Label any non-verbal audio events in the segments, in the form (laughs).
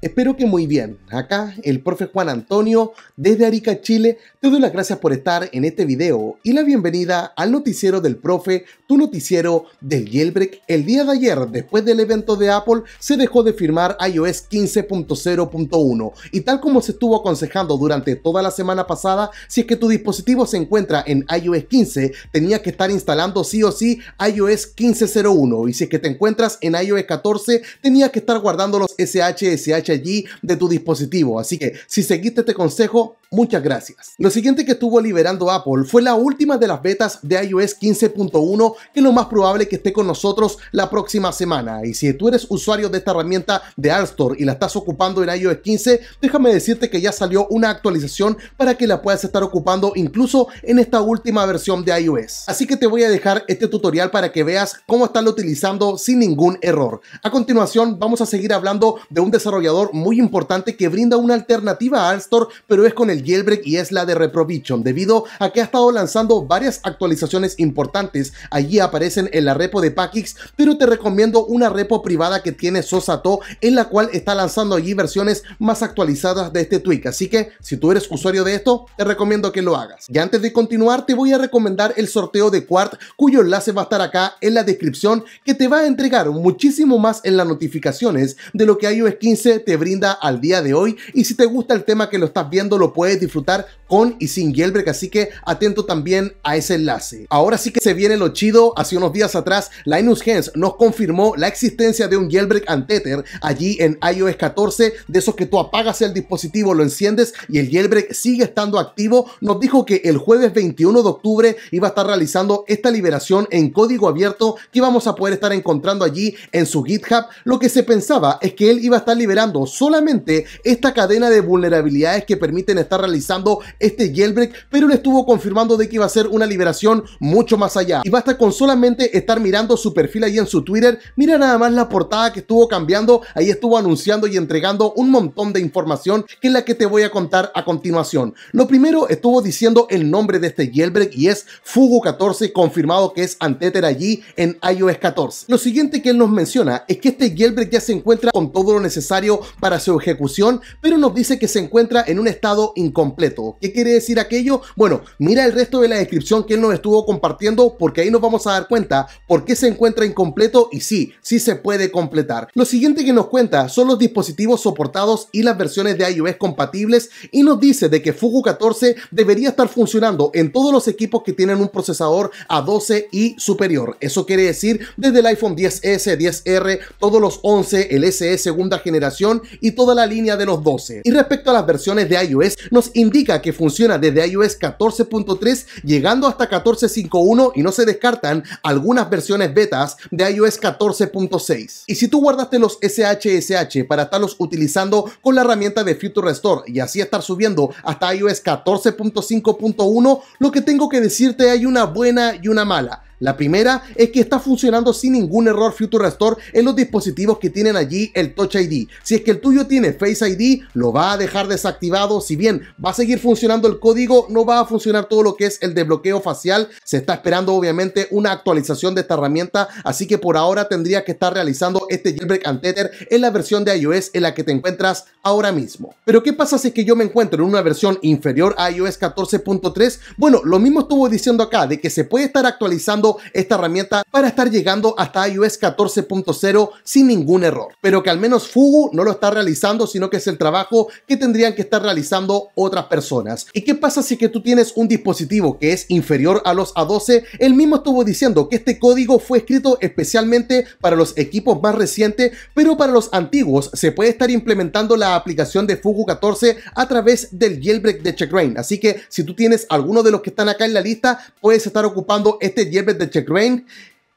Espero que muy bien. Acá el profe Juan Antonio desde Arica, Chile. Te doy las gracias por estar en este video y la bienvenida al noticiero del profe, tu noticiero del Jailbreak. El día de ayer, después del evento de Apple, se dejó de firmar iOS 15.0.1 y tal como se estuvo aconsejando durante toda la semana pasada, si es que tu dispositivo se encuentra en iOS 15, tenía que estar instalando sí o sí iOS 15.01 y si es que te encuentras en iOS 14, tenía que estar guardando los SHSH allí de tu dispositivo. Así que si seguiste este consejo, muchas gracias. Lo siguiente que estuvo liberando Apple fue la última de las betas de iOS 15.1, que es lo más probable que esté con nosotros la próxima semana. Y si tú eres usuario de esta herramienta de Store y la estás ocupando en iOS 15, déjame decirte que ya salió una actualización para que la puedas estar ocupando incluso en esta última versión de iOS. Así que te voy a dejar este tutorial para que veas cómo estarlo utilizando sin ningún error. A continuación vamos a seguir hablando de un desarrollador muy importante que brinda una alternativa a Alstor, pero es con el jailbreak y es la de Reprovision, debido a que ha estado lanzando varias actualizaciones importantes. Allí aparecen en la repo de Pakix, pero te recomiendo una repo privada que tiene Sosato, en la cual está lanzando allí versiones más actualizadas de este tweak. Así que si tú eres usuario de esto, te recomiendo que lo hagas. Y antes de continuar, te voy a recomendar el sorteo de Quart, cuyo enlace va a estar acá en la descripción, que te va a entregar muchísimo más en las notificaciones de lo que iOS 15 te brinda al día de hoy. Y si te gusta el tema que lo estás viendo, lo puedes disfrutar con y sin jailbreak, así que atento también a ese enlace. Ahora sí que se viene lo chido, hace unos días atrás Linus Hens nos confirmó la existencia de un jailbreak anteter allí en iOS 14, de esos que tú apagas el dispositivo, lo enciendes y el jailbreak sigue estando activo. Nos dijo que el jueves 21 de octubre iba a estar realizando esta liberación en código abierto que vamos a poder estar encontrando allí en su GitHub. Lo que se pensaba es que él iba a estar liberando solamente esta cadena de vulnerabilidades que permiten estar realizando este jailbreak, pero él estuvo confirmando de que iba a ser una liberación mucho más allá. Y basta con solamente estar mirando su perfil ahí en su Twitter, mira nada más la portada que estuvo cambiando, ahí estuvo anunciando y entregando un montón de información que es la que te voy a contar a continuación. Lo primero estuvo diciendo el nombre de este jailbreak y es fugo 14, confirmado que es Anteter allí en iOS 14. Lo siguiente que él nos menciona es que este jailbreak ya se encuentra con todo lo necesario para su ejecución, pero nos dice que se encuentra en un estado incompleto, quiere decir aquello? Bueno, mira el resto de la descripción que él nos estuvo compartiendo porque ahí nos vamos a dar cuenta por qué se encuentra incompleto y sí, sí se puede completar. Lo siguiente que nos cuenta son los dispositivos soportados y las versiones de iOS compatibles y nos dice de que Fugu 14 debería estar funcionando en todos los equipos que tienen un procesador A12 y superior. Eso quiere decir desde el iPhone 10S, 10R, todos los 11, el SE segunda generación y toda la línea de los 12. Y respecto a las versiones de iOS, nos indica que funciona desde iOS 14.3 llegando hasta 14.5.1 y no se descartan algunas versiones betas de iOS 14.6. Y si tú guardaste los SHSH para estarlos utilizando con la herramienta de Future Restore y así estar subiendo hasta iOS 14.5.1, lo que tengo que decirte hay una buena y una mala. La primera es que está funcionando sin ningún error Future Restore en los dispositivos que tienen allí el Touch ID. Si es que el tuyo tiene Face ID, lo va a dejar desactivado. Si bien va a seguir funcionando el código, no va a funcionar todo lo que es el desbloqueo facial. Se está esperando obviamente una actualización de esta herramienta, así que por ahora Tendría que estar realizando este jailbreak and en la versión de iOS en la que te encuentras ahora mismo. Pero ¿qué pasa si es que yo me encuentro en una versión inferior a iOS 14.3? Bueno, lo mismo estuvo diciendo acá, de que se puede estar actualizando esta herramienta para estar llegando hasta iOS 14.0 sin ningún error. Pero que al menos Fugu no lo está realizando, sino que es el trabajo que tendrían que estar realizando otras personas. ¿Y qué pasa si que tú tienes un dispositivo que es inferior a los A12? el mismo estuvo diciendo que este código fue escrito especialmente para los equipos más recientes, pero para los antiguos se puede estar implementando la aplicación de Fugu 14 a través del jailbreak de Checkrain. Así que si tú tienes alguno de los que están acá en la lista, puedes estar ocupando este jailbreak de Check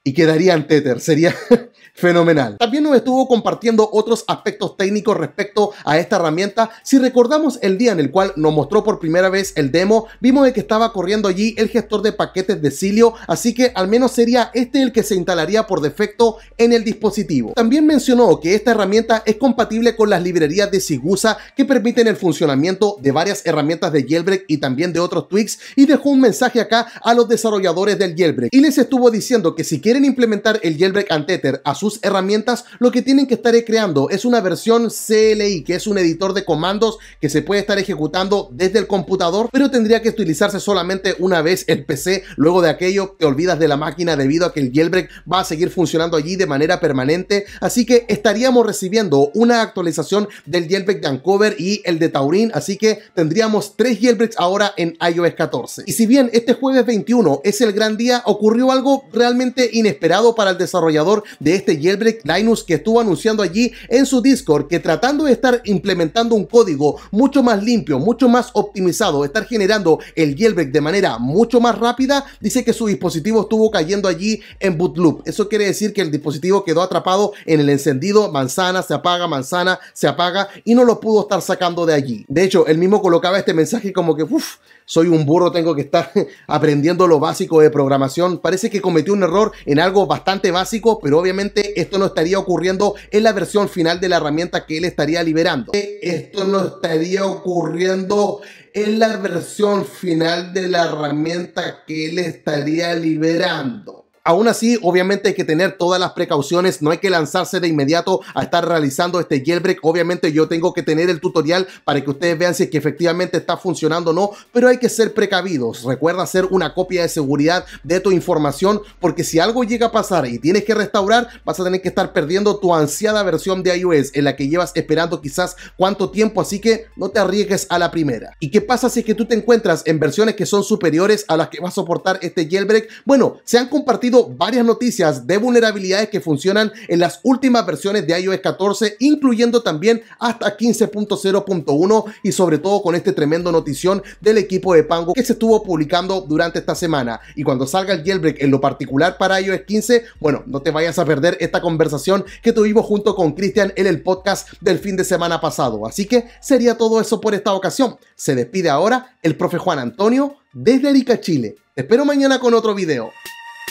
y quedaría en Tether. Sería (laughs) fenomenal. También nos estuvo compartiendo otros aspectos técnicos respecto a esta herramienta. Si recordamos el día en el cual nos mostró por primera vez el demo, vimos que estaba corriendo allí el gestor de paquetes de Cilio, así que al menos sería este el que se instalaría por defecto en el dispositivo. También mencionó que esta herramienta es compatible con las librerías de Sigusa que permiten el funcionamiento de varias herramientas de Jailbreak y también de otros tweaks y dejó un mensaje acá a los desarrolladores del Jailbreak y les estuvo diciendo que si quieren quieren implementar el jailbreak Antether a sus herramientas, lo que tienen que estar creando es una versión CLI, que es un editor de comandos que se puede estar ejecutando desde el computador, pero tendría que utilizarse solamente una vez el PC. Luego de aquello, te olvidas de la máquina debido a que el jailbreak va a seguir funcionando allí de manera permanente. Así que estaríamos recibiendo una actualización del jailbreak de Ancover y el de Taurin. Así que tendríamos tres jailbreaks ahora en iOS 14. Y si bien este jueves 21 es el gran día, ocurrió algo realmente interesante inesperado para el desarrollador de este jailbreak Linus que estuvo anunciando allí en su Discord que tratando de estar implementando un código mucho más limpio, mucho más optimizado, estar generando el jailbreak de manera mucho más rápida, dice que su dispositivo estuvo cayendo allí en bootloop. Eso quiere decir que el dispositivo quedó atrapado en el encendido, manzana se apaga, manzana se apaga y no lo pudo estar sacando de allí. De hecho, él mismo colocaba este mensaje como que, uff, soy un burro, tengo que estar (laughs) aprendiendo lo básico de programación. Parece que cometió un error en algo bastante básico, pero obviamente esto no estaría ocurriendo en la versión final de la herramienta que él estaría liberando. Esto no estaría ocurriendo en la versión final de la herramienta que él estaría liberando. Aún así, obviamente hay que tener todas las precauciones, no hay que lanzarse de inmediato a estar realizando este jailbreak. Obviamente yo tengo que tener el tutorial para que ustedes vean si es que efectivamente está funcionando o no, pero hay que ser precavidos. Recuerda hacer una copia de seguridad de tu información porque si algo llega a pasar y tienes que restaurar, vas a tener que estar perdiendo tu ansiada versión de iOS en la que llevas esperando quizás cuánto tiempo, así que no te arriesgues a la primera. ¿Y qué pasa si es que tú te encuentras en versiones que son superiores a las que va a soportar este jailbreak? Bueno, se han compartido varias noticias de vulnerabilidades que funcionan en las últimas versiones de iOS 14, incluyendo también hasta 15.0.1 y sobre todo con este tremendo notición del equipo de Pango que se estuvo publicando durante esta semana. Y cuando salga el jailbreak en lo particular para iOS 15, bueno, no te vayas a perder esta conversación que tuvimos junto con Cristian en el podcast del fin de semana pasado. Así que sería todo eso por esta ocasión. Se despide ahora el profe Juan Antonio desde Arica, Chile. Te espero mañana con otro video.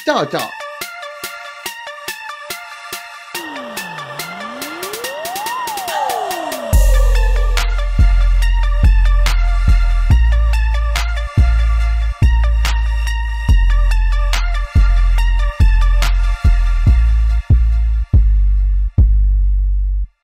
照照。